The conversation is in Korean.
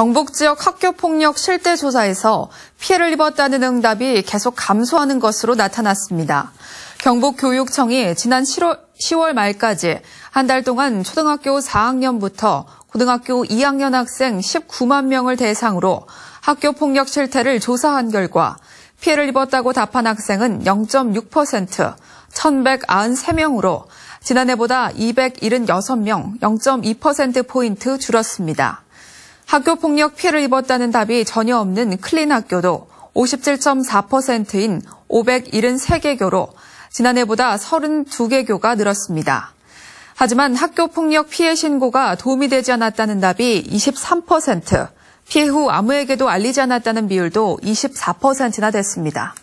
경북 지역 학교 폭력 실태 조사에서 피해를 입었다는 응답이 계속 감소하는 것으로 나타났습니다. 경북교육청이 지난 10월, 10월 말까지 한 달 동안 초등학교 4학년부터 고등학교 2학년 학생 19만 명을 대상으로 학교 폭력 실태를 조사한 결과 피해를 입었다고 답한 학생은 0.6%, 1,193명으로 지난해보다 276명, 0.2%포인트 줄었습니다. 학교 폭력 피해를 입었다는 답이 전혀 없는 클린 학교도 57.4%인 573개 교로 지난해보다 32개 교가 늘었습니다. 하지만 학교 폭력 피해 신고가 도움이 되지 않았다는 답이 23%, 피해 후 아무에게도 알리지 않았다는 비율도 24%나 됐습니다.